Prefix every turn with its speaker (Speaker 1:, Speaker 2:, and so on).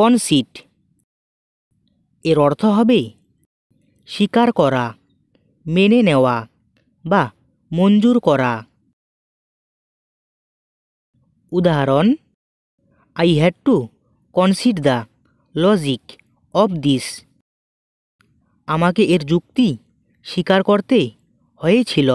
Speaker 1: conceit এর অর্থ হবে স্বীকার করা মেনে নেওয়া বা মঞ্জুর করা উদাহরণ I had to consider the logic of this আমাকে এর যুক্তি স্বীকার করতে হয়েছিল